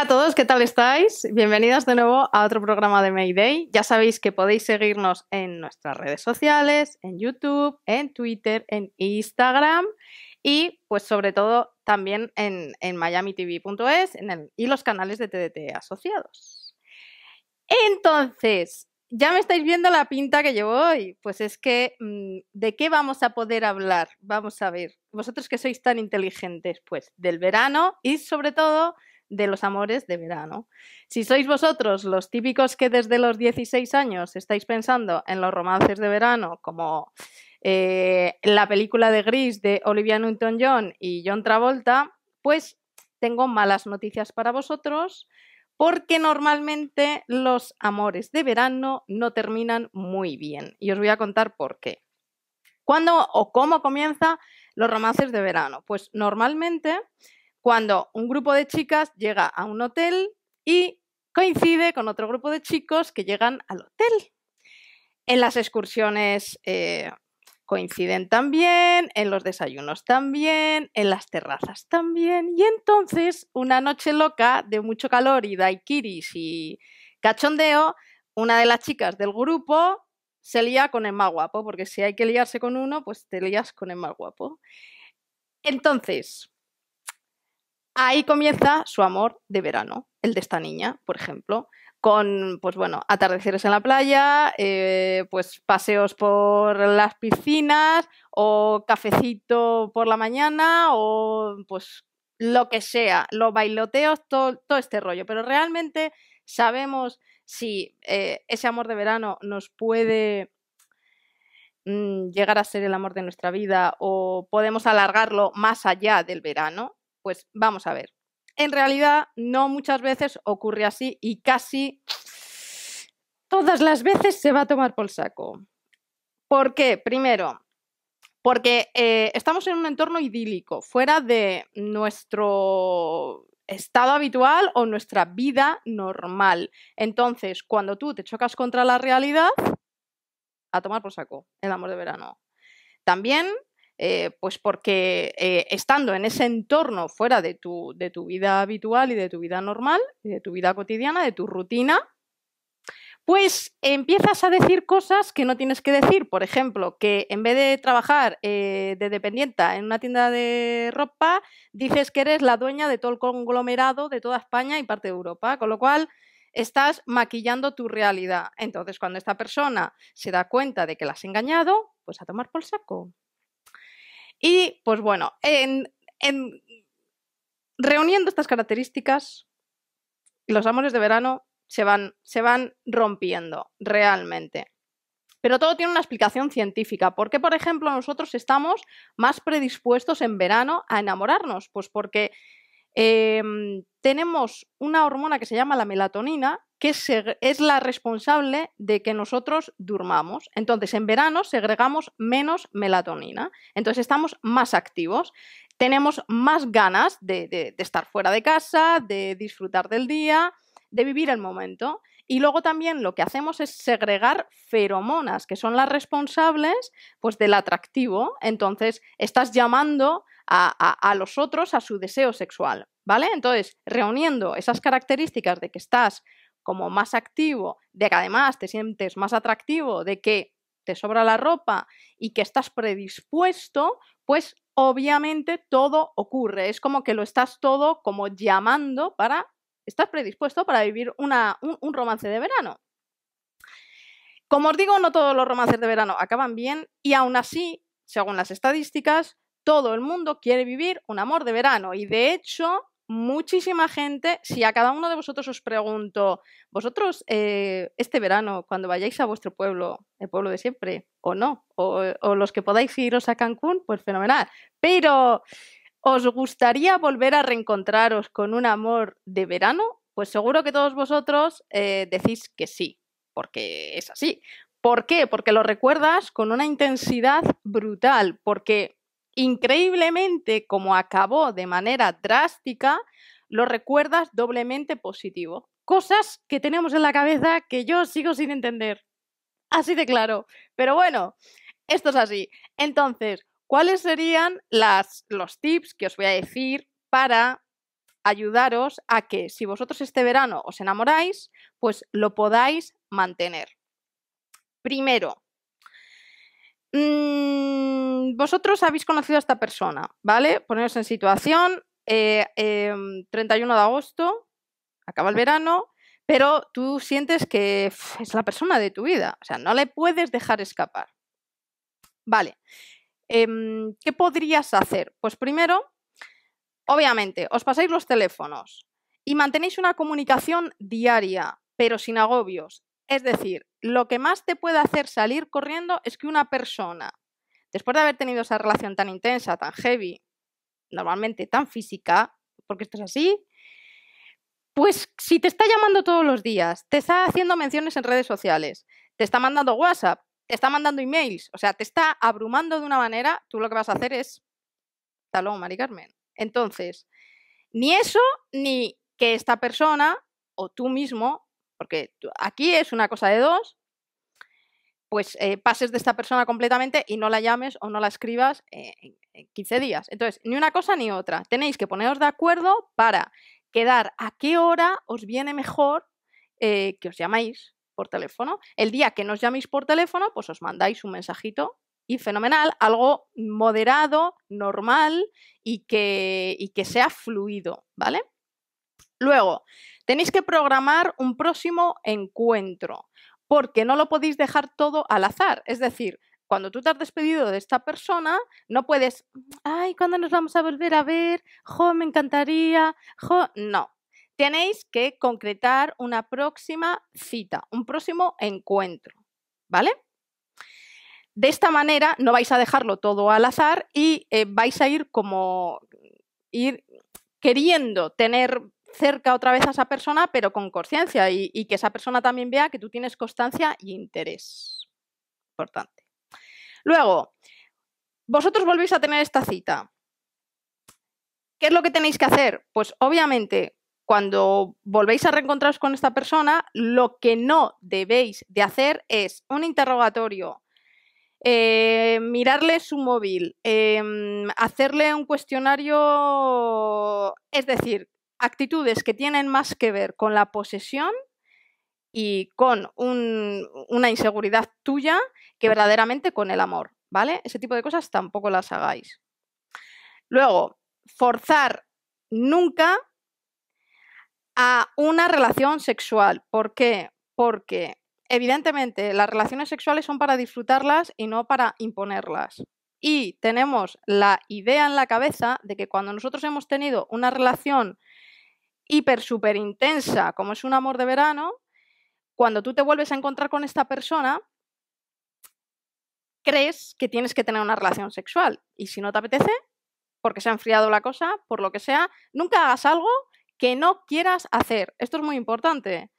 Hola a todos, ¿qué tal estáis? Bienvenidos de nuevo a otro programa de Mayday. Ya sabéis que podéis seguirnos en nuestras redes sociales, en YouTube, en Twitter, en Instagram y pues sobre todo también en, miamitv.es en y los canales de TDT asociados. Entonces, ya me estáis viendo la pinta que llevo hoy. Pues es que, mm, ¿de qué vamos a poder hablar? Vamos a ver, vosotros que sois tan inteligentes, pues del verano y sobre todo de los amores de verano. Si sois vosotros los típicos que desde los 16 años estáis pensando en los romances de verano como eh, la película de Gris de Olivia Newton-John y John Travolta, pues tengo malas noticias para vosotros porque normalmente los amores de verano no terminan muy bien y os voy a contar por qué. ¿Cuándo o cómo comienza los romances de verano? Pues normalmente cuando un grupo de chicas llega a un hotel y coincide con otro grupo de chicos que llegan al hotel. En las excursiones eh, coinciden también, en los desayunos también, en las terrazas también. Y entonces, una noche loca de mucho calor y daiquiris y cachondeo, una de las chicas del grupo se lía con el más guapo, porque si hay que liarse con uno, pues te lías con el más guapo. Entonces, Ahí comienza su amor de verano, el de esta niña, por ejemplo, con, pues bueno, atardeceres en la playa, eh, pues paseos por las piscinas o cafecito por la mañana o pues lo que sea, los bailoteos, todo, este rollo. Pero realmente sabemos si eh, ese amor de verano nos puede mm, llegar a ser el amor de nuestra vida o podemos alargarlo más allá del verano. Pues vamos a ver. En realidad, no muchas veces ocurre así y casi todas las veces se va a tomar por saco. ¿Por qué? Primero, porque eh, estamos en un entorno idílico, fuera de nuestro estado habitual o nuestra vida normal. Entonces, cuando tú te chocas contra la realidad, a tomar por saco el amor de verano. También eh, pues porque eh, estando en ese entorno fuera de tu, vida habitual y de tu vida normal, de tu vida cotidiana, de tu rutina, pues empiezas a decir cosas que no tienes que decir. Por ejemplo, que en vez de trabajar eh, de dependienta en una tienda de ropa, dices que eres la dueña de todo el conglomerado de toda España y parte de Europa, con lo cual estás maquillando tu realidad. Entonces, cuando esta persona se da cuenta de que la has engañado, pues a tomar por saco. Y pues bueno, en, reuniendo estas características, los amores de verano se van, se van rompiendo realmente. Pero todo tiene una explicación científica. ¿Por qué, por ejemplo, nosotros estamos más predispuestos en verano a enamorarnos? Pues porque em, tenemos una hormona que se llama la melatonina, que es la responsable de que nosotros durmamos. Entonces, en verano segregamos menos melatonina, entonces estamos más activos, tenemos más ganas de, estar fuera de casa, de disfrutar del día, de vivir el momento. Y luego también lo que hacemos es segregar feromonas, que son las responsables pues, del atractivo. Entonces, estás llamando a, a, los otros a su deseo sexual, ¿vale? Entonces, reuniendo esas características de que estás como más activo, de que además te sientes más atractivo, de que te sobra la ropa y que estás predispuesto, pues obviamente todo ocurre. Es como que lo estás todo como llamando para, estás predispuesto para vivir una, un, un romance de verano. Como os digo, no todos los romances de verano acaban bien y aún así, según las estadísticas, todo el mundo quiere vivir un amor de verano y de hecho muchísima gente, si a cada uno de vosotros os pregunto, vosotros eh, este verano, cuando vayáis a vuestro pueblo, el pueblo de siempre, o no, o, los que podáis iros a Cancún, pues fenomenal. Pero, ¿os gustaría volver a reencontraros con un amor de verano? Pues seguro que todos vosotros eh, decís que sí, porque es así. ¿Por qué? Porque lo recuerdas con una intensidad brutal, porque Increíblemente, como acabó de manera drástica, lo recuerdas doblemente positivo. Cosas que tenemos en la cabeza que yo sigo sin entender. Así de claro. Pero bueno, esto es así. Entonces, ¿cuáles serían los tips que os voy a decir para ayudaros a que si vosotros este verano os enamoráis, pues lo podáis mantener? Primero, Mm, vosotros habéis conocido a esta persona, ¿vale? Poneros en situación, 31 eh, em, de agosto, acaba el verano, pero tú sientes que es la persona de tu vida, o sea, no le puedes dejar escapar. Vale, em, ¿qué podrías hacer? Pues primero, obviamente, os pasáis los teléfonos y mantenéis una comunicación diaria, pero sin agobios. Es decir, lo que más te puede hacer salir corriendo es que una persona, después de haber tenido esa relación tan intensa, tan heavy, normalmente tan física, porque esto es así, pues si te está llamando todos los días, te está haciendo menciones en redes sociales, te está mandando WhatsApp, te está mandando emails, o sea, te está abrumando de una manera, tú lo que vas a hacer es, talón, Mari Carmen. Entonces, ni eso, ni que esta persona o tú mismo porque aquí es una cosa de dos, pues eh, pases de esta persona completamente y no la llames o no la escribas eh, en 15 días. Entonces, ni una cosa ni otra. Tenéis que poneros de acuerdo para quedar a qué hora os viene mejor eh, que os llamáis por teléfono. El día que nos llaméis por teléfono, pues os mandáis un mensajito y fenomenal, algo moderado, normal y que, y que sea fluido, ¿vale? Luego, tenéis que programar un próximo encuentro, porque no lo podéis dejar todo al azar. Es decir, cuando tú te has despedido de esta persona, no puedes, ay, ¿cuándo nos vamos a volver a ver? Jo, me encantaría. Jo, no. Tenéis que concretar una próxima cita, un próximo encuentro, ¿vale? De esta manera no vais a dejarlo todo al azar y eh, vais a ir como ir queriendo tener cerca otra vez a esa persona, pero con conciencia y, que esa persona también vea que tú tienes constancia y interés. Importante. Luego, vosotros volvéis a tener esta cita. ¿Qué es lo que tenéis que hacer? Pues obviamente, cuando volvéis a reencontraros con esta persona, lo que no debéis de hacer es un interrogatorio, eh, mirarle su móvil, em, hacerle un cuestionario, es decir, actitudes que tienen más que ver con la posesión y con una inseguridad tuya que verdaderamente con el amor, ¿vale? Ese tipo de cosas tampoco las hagáis. Luego, forzar nunca a una relación sexual. ¿Por qué? Porque evidentemente las relaciones sexuales son para disfrutarlas y no para imponerlas. Y tenemos la idea en la cabeza de que cuando nosotros hemos tenido una relación hiper, súper intensa, como es un amor de verano, cuando tú te vuelves a encontrar con esta persona, crees que tienes que tener una relación sexual. Y si no te apetece, porque se ha enfriado la cosa, por lo que sea, nunca hagas algo que no quieras hacer. Esto es muy importante.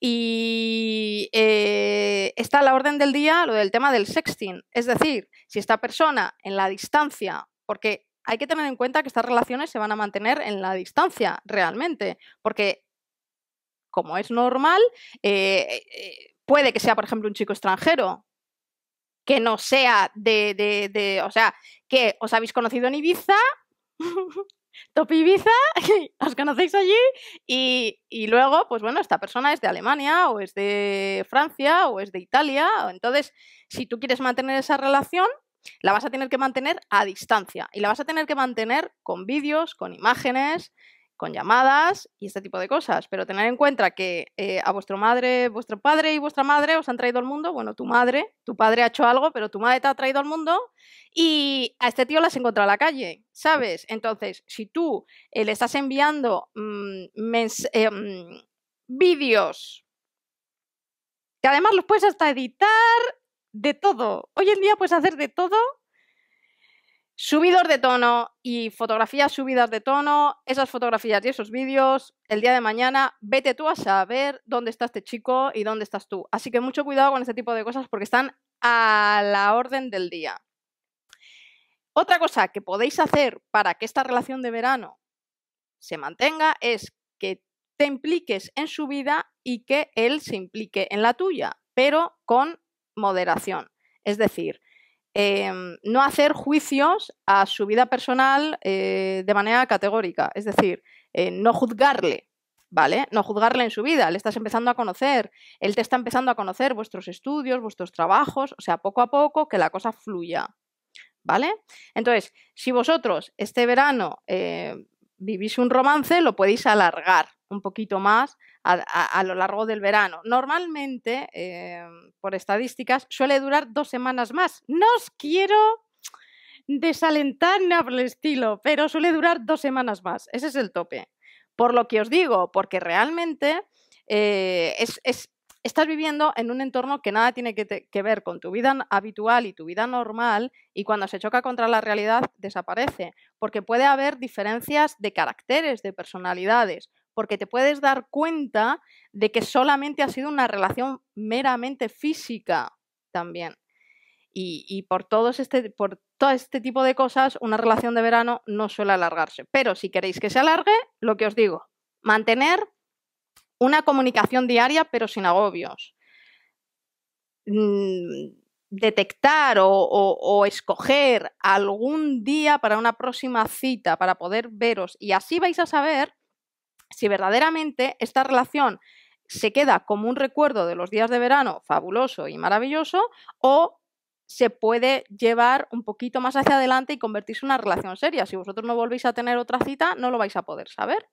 Y eh, está a la orden del día lo del tema del sexting. Es decir, si esta persona en la distancia, porque hay que tener en cuenta que estas relaciones se van a mantener en la distancia realmente, porque como es normal, eh, eh, eh, puede que sea, por ejemplo, un chico extranjero, que no sea de, o sea, que os habéis conocido en Ibiza, Top Ibiza, os conocéis allí y, y, luego, pues bueno, esta persona es de Alemania o es de Francia o es de Italia, entonces, si tú quieres mantener esa relación, la vas a tener que mantener a distancia y la vas a tener que mantener con vídeos, con imágenes, con llamadas y este tipo de cosas. Pero tener en cuenta que eh, a vuestro madre, vuestro padre y vuestra madre os han traído al mundo. Bueno, tu madre, tu padre ha hecho algo, pero tu madre te ha traído al mundo y a este tío las has encontrado a la calle, ¿sabes? Entonces, si tú le estás enviando mm, em, vídeos que además los puedes hasta editar de todo. Hoy en día puedes hacer de todo. Subidos de tono y fotografías subidas de tono, esas fotografías y esos vídeos, el día de mañana, vete tú a saber dónde está este chico y dónde estás tú. Así que mucho cuidado con este tipo de cosas porque están a la orden del día. Otra cosa que podéis hacer para que esta relación de verano se mantenga es que te impliques en su vida y que él se implique en la tuya, pero con moderación. Es decir, em, no hacer juicios a su vida personal eh, de manera categórica. Es decir, eh, no juzgarle, ¿vale? No juzgarle en su vida. Le estás empezando a conocer. Él te está empezando a conocer vuestros estudios, vuestros trabajos. O sea, poco a poco que la cosa fluya. ¿Vale? Entonces, si vosotros este verano eh, vivís un romance, lo podéis alargar un poquito más a, lo largo del verano. Normalmente, eh, por estadísticas, suele durar dos semanas más. No os quiero desalentar ni por el estilo, pero suele durar dos semanas más. Ese es el tope. Por lo que os digo, porque realmente eh, estás viviendo en un entorno que nada tiene que, ver con tu vida habitual y tu vida normal y cuando se choca contra la realidad desaparece, porque puede haber diferencias de caracteres, de personalidades porque te puedes dar cuenta de que solamente ha sido una relación meramente física también. Y, por, todos este, por todo este tipo de cosas, una relación de verano no suele alargarse. Pero si queréis que se alargue, lo que os digo, mantener una comunicación diaria pero sin agobios. Mm, detectar o, escoger algún día para una próxima cita, para poder veros. Y así vais a saber si verdaderamente esta relación se queda como un recuerdo de los días de verano fabuloso y maravilloso o se puede llevar un poquito más hacia adelante y convertirse en una relación seria. Si vosotros no volvéis a tener otra cita, no lo vais a poder saber.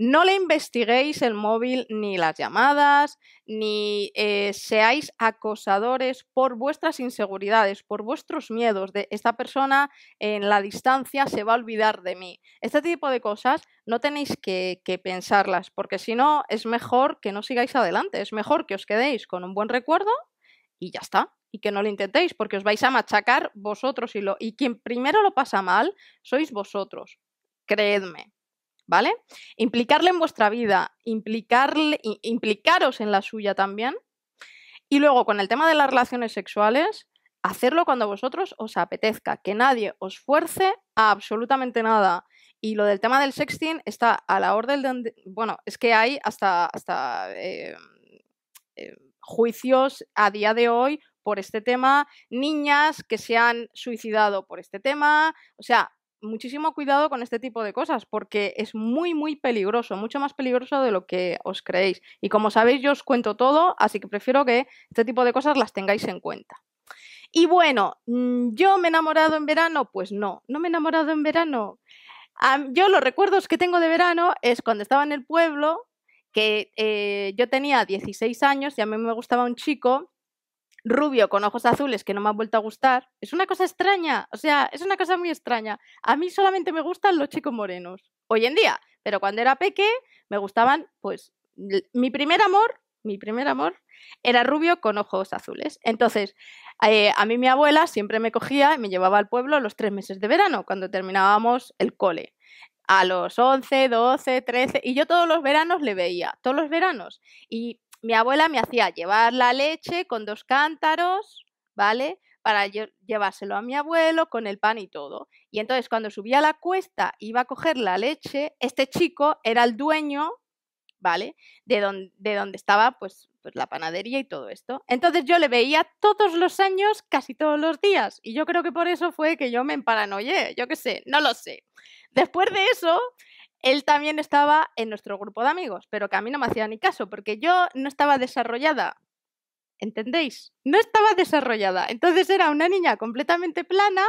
No le investiguéis el móvil ni las llamadas, ni eh, seáis acosadores por vuestras inseguridades, por vuestros miedos de esta persona en la distancia se va a olvidar de mí. Este tipo de cosas no tenéis que, que pensarlas, porque si no es mejor que no sigáis adelante, es mejor que os quedéis con un buen recuerdo y ya está y que no lo intentéis, porque os vais a machacar vosotros y, lo, y quien primero lo pasa mal sois vosotros. Creedme. ¿vale? Implicarle en vuestra vida, implicarle, implicaros en la suya también. Y luego, con el tema de las relaciones sexuales, hacerlo cuando vosotros os apetezca, que nadie os fuerce a absolutamente nada. Y lo del tema del sexting está a la orden de... Bueno, es que hay hasta, hasta eh, eh, juicios a día de hoy por este tema, niñas que se han suicidado por este tema, o sea, muchísimo cuidado con este tipo de cosas porque es muy, muy peligroso, mucho más peligroso de lo que os creéis. Y como sabéis, yo os cuento todo, así que prefiero que este tipo de cosas las tengáis en cuenta. Y bueno, mm, ¿yo me he enamorado en verano? Pues no, no me he enamorado en verano. yo los recuerdos que tengo de verano es cuando estaba en el pueblo, que eh, yo tenía 16 años y a mí me gustaba un chico rubio con ojos azules que no me han vuelto a gustar. Es una cosa extraña, o sea, es una cosa muy extraña. A mí solamente me gustan los chicos morenos, hoy en día, pero cuando era peque me gustaban, pues, mi primer amor, mi primer amor era rubio con ojos azules. Entonces, eh, a mí mi abuela siempre me cogía y me llevaba al pueblo los tres meses de verano, cuando terminábamos el cole. A los 11, 12, 13, y yo todos los veranos le veía, todos los veranos. Y mi abuela me hacía llevar la leche con dos cántaros, ¿vale? Para llevárselo a mi abuelo con el pan y todo. Y entonces cuando subía a la cuesta, iba a coger la leche, este chico era el dueño, ¿vale? De, donde estaba pues, pues, la panadería y todo esto. Entonces yo le veía todos los años, casi todos los días. Y yo creo que por eso fue que yo me emparanoyé. yo qué sé, no lo sé. Después de eso, él también estaba en nuestro grupo de amigos, pero que a mí no me hacía ni caso, porque yo no estaba desarrollada. ¿Entendéis? No estaba desarrollada. Entonces era una niña completamente plana,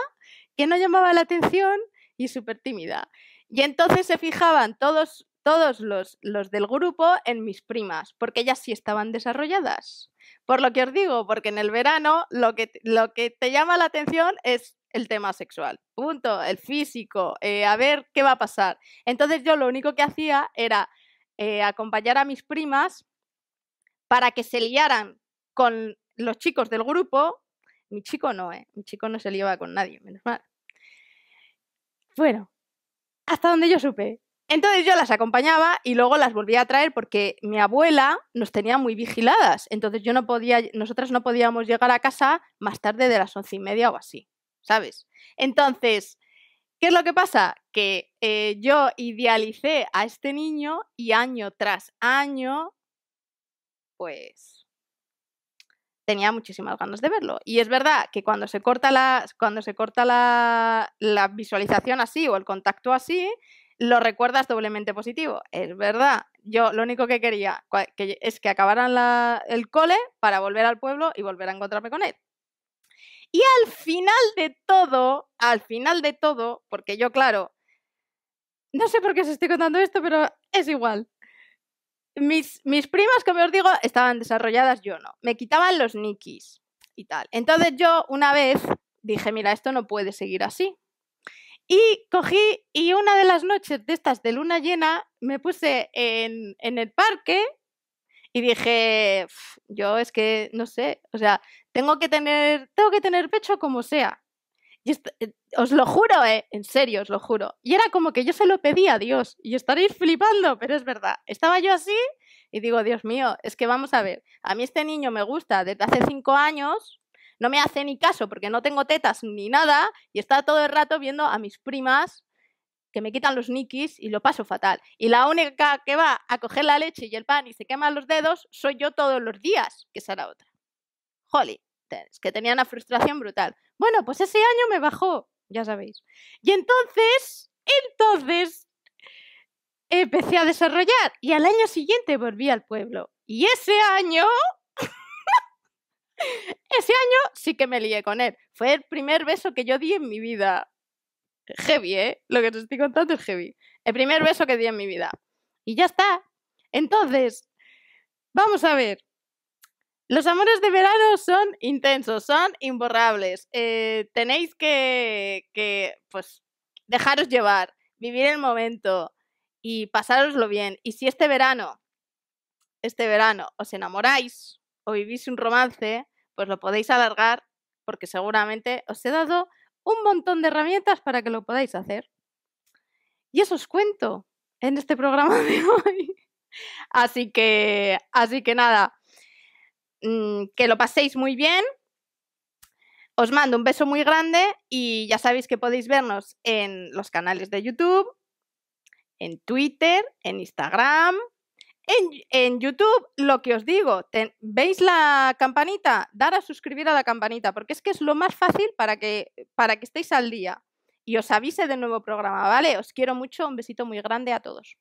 que no llamaba la atención y súper tímida. Y entonces se fijaban todos, todos los, los del grupo en mis primas, porque ellas sí estaban desarrolladas. Por lo que os digo, porque en el verano lo que, lo que te llama la atención es el tema sexual, punto, el físico, eh, a ver qué va a pasar. Entonces yo lo único que hacía era eh, acompañar a mis primas para que se liaran con los chicos del grupo. Mi chico no, ¿eh? Mi chico no se liaba con nadie, menos mal. Bueno, hasta donde yo supe. Entonces yo las acompañaba y luego las volvía a traer porque mi abuela nos tenía muy vigiladas. Entonces yo no podía, nosotras no podíamos llegar a casa más tarde de las once y media o así. ¿sabes? Entonces, ¿qué es lo que pasa? Que eh, yo idealicé a este niño y año tras año, pues tenía muchísimas ganas de verlo. Y es verdad que cuando se corta la, cuando se corta la, visualización así o el contacto así, lo recuerdas doblemente positivo. Es verdad. Yo lo único que quería es que acabaran el cole para volver al pueblo y volver a encontrarme con él. Y al final de todo, al final de todo, porque yo, claro, no sé por qué os estoy contando esto, pero es igual. Mis, mis primas, como os digo, estaban desarrolladas, yo no. Me quitaban los nikis y tal. Entonces yo una vez dije, mira, esto no puede seguir así. Y cogí y una de las noches de estas de luna llena me puse en, en el parque y dije, yo es que no sé, o sea, tengo que tener, tengo que tener pecho como sea. Y eh, os lo juro, eh, en serio, os lo juro. Y era como que yo se lo pedía a Dios. Y estaréis flipando, pero es verdad. Estaba yo así y digo, Dios mío, es que vamos a ver, a mí este niño me gusta desde hace cinco años, no me hace ni caso porque no tengo tetas ni nada y está todo el rato viendo a mis primas que me quitan los nikis y lo paso fatal. Y la única que va a coger la leche y el pan y se quema los dedos soy yo todos los días, que será otra es que tenía una frustración brutal. Bueno, pues ese año me bajó, ya sabéis. Y entonces, entonces, empecé a desarrollar y al año siguiente volví al pueblo. Y ese año... ese año sí que me lié con él. Fue el primer beso que yo di en mi vida. Heavy, ¿eh? Lo que te estoy contando es heavy. El primer beso que di en mi vida. Y ya está. Entonces, vamos a ver. Los amores de verano son intensos, son imborrables. Eh, tenéis que, pues, dejaros llevar, vivir el momento y pasároslo bien. Y si este verano, este verano, os enamoráis o vivís un romance, pues lo podéis alargar porque seguramente os he dado un montón de herramientas para que lo podáis hacer. Y eso os cuento en este programa de hoy. Así que, así que nada Mm, que lo paséis muy bien. Os mando un beso muy grande y ya sabéis que podéis vernos en los canales de YouTube, en Twitter, en Instagram, en, YouTube, lo que os digo, ¿veis la campanita? Dar a suscribir a la campanita, porque es que es lo más fácil para que, para que estéis al día y os avise del nuevo programa, ¿vale? Os quiero mucho, un besito muy grande a todos.